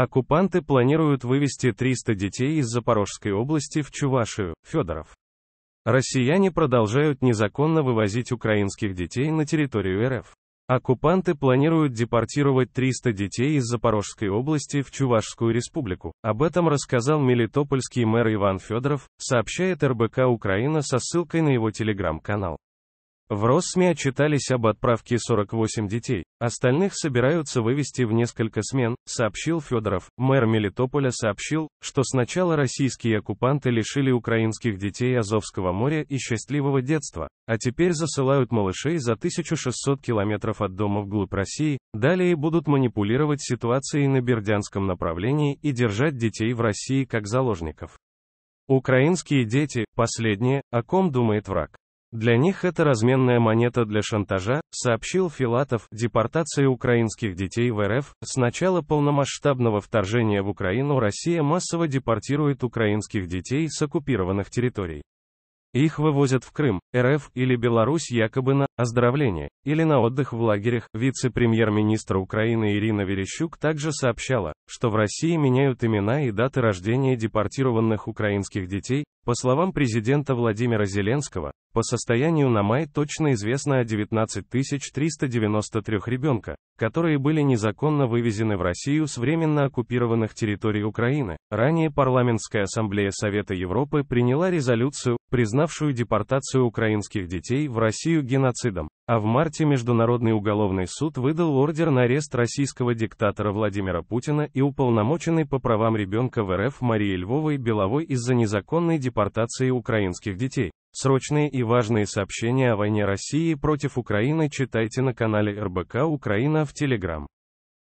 Оккупанты планируют вывести 300 детей из Запорожской области в Чувашию, Федоров. Россияне продолжают незаконно вывозить украинских детей на территорию РФ. Оккупанты планируют депортировать 300 детей из Запорожской области в Чувашскую республику. Об этом рассказал мелитопольский мэр Иван Федоров, сообщает РБК Украина со ссылкой на его телеграм-канал. В Россме отчитались об отправке 48 детей, остальных собираются вывести в несколько смен, сообщил Федоров. Мэр Мелитополя сообщил, что сначала российские оккупанты лишили украинских детей Азовского моря и счастливого детства, а теперь засылают малышей за 1600 километров от дома вглубь России, далее будут манипулировать ситуацией на Бердянском направлении и держать детей в России как заложников. Украинские дети – последние, о ком думает враг. Для них это разменная монета для шантажа, сообщил Филатов. Депортация украинских детей в РФ. С начала полномасштабного вторжения в Украину Россия массово депортирует украинских детей с оккупированных территорий. Их вывозят в Крым, РФ или Беларусь якобы на оздоровление или на отдых в лагерях. Вице-премьер-министр Украины Ирина Верещук также сообщала, что в России меняют имена и даты рождения депортированных украинских детей. По словам президента Владимира Зеленского, по состоянию на май точно известно о 19 393 ребенка, которые были незаконно вывезены в Россию с временно оккупированных территорий Украины. Ранее Парламентская ассамблея Совета Европы приняла резолюцию, признавшую депортацию украинских детей в Россию геноцидом. А в марте Международный уголовный суд выдал ордер на арест российского диктатора Владимира Путина и уполномоченной по правам ребенка в РФ Марии Львовой Беловой из-за незаконной депортации украинских детей. Срочные и важные сообщения о войне России против Украины читайте на канале РБК Украина в Телеграм.